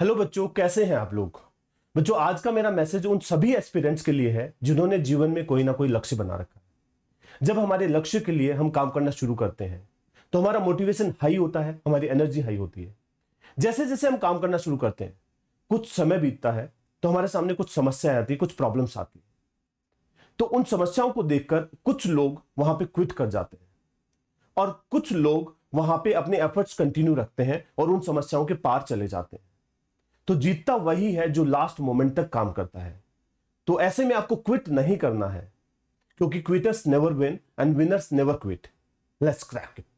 hello बच्चों कैसे हैं आप लोग बच्चों आज का मेरा मैसेज उन सभी एस्पिरेंट्स के लिए है जिन्होंने जीवन में कोई ना कोई लक्ष्य बना रखा है जब हमारे लक्ष्य के लिए हम काम करना शुरू करते हैं तो हमारा मोटिवेशन हाई होता है हमारी एनर्जी हाई होती है जैसे जैसे हम काम करना शुरू करते हैं कुछ समय बीतता है तो हमारे सामने कुछ समस्याएं आती है कुछ प्रॉब्लम्स आती है तो उन समस्याओं को देखकर कुछ लोग वहां पर क्विट कर जाते हैं और कुछ लोग वहां पर अपने एफर्ट्स कंटिन्यू रखते हैं और उन समस्याओं के पार चले जाते हैं तो जीतता वही है जो लास्ट मोमेंट तक काम करता है तो ऐसे में आपको क्विट नहीं करना है क्योंकि quitters never win and winners never quit let's crack it